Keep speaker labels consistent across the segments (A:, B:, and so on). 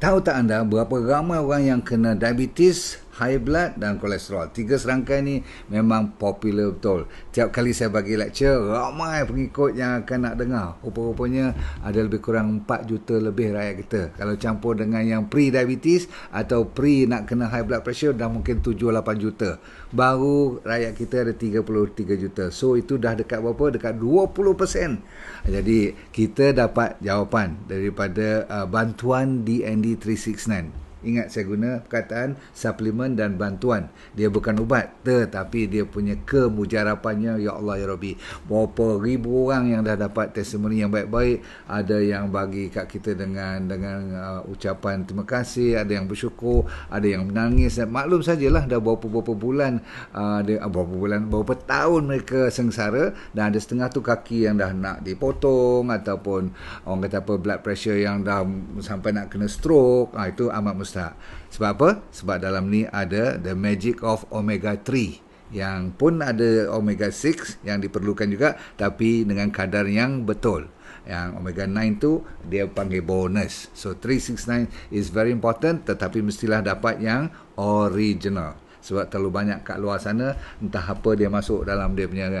A: Tahu tak anda berapa ramai orang yang kena diabetes high blood dan kolesterol. Tiga serangkaian ni memang popular betul. Tiap kali saya bagi lecture, ramai pengikut yang akan nak dengar. Rupa-rupanya ada lebih kurang 4 juta lebih rakyat kita. Kalau campur dengan yang pre-diabetes atau pre nak kena high blood pressure dah mungkin 7-8 juta. Baru rakyat kita ada 33 juta. So itu dah dekat berapa? Dekat 20%. Jadi kita dapat jawapan daripada uh, bantuan DND 369. Ingat saya guna perkataan suplemen dan bantuan. Dia bukan ubat tetapi dia punya kemujarapannya ya Allah ya Rabbi. Berapa ribu orang yang dah dapat testimoni yang baik-baik. Ada yang bagi kat kita dengan dengan uh, ucapan terima kasih. Ada yang bersyukur. Ada yang menangis. maklum sajalah dah berapa-berapa bulan. Uh, dia, uh, berapa bulan? Berapa tahun mereka sengsara. Dan ada setengah tu kaki yang dah nak dipotong. Ataupun orang kata apa blood pressure yang dah sampai nak kena stroke. Uh, itu amat mesti ustaz. Sebab apa? Sebab dalam ni ada the magic of omega 3 yang pun ada omega 6 yang diperlukan juga tapi dengan kadar yang betul. Yang omega 9 tu dia panggil bonus. So 369 is very important tetapi mestilah dapat yang original. Sebab terlalu banyak kat luar sana entah apa dia masuk dalam dia punya uh,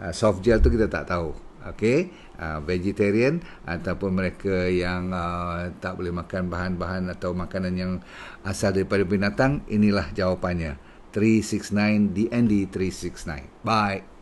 A: uh soft gel tu kita tak tahu. Okay, uh, ah, vegetarian ataupun mereka yang uh, tak boleh makan bahan-bahan atau makanan yang asal daripada binatang inilah jawapannya 369 DND 369 bye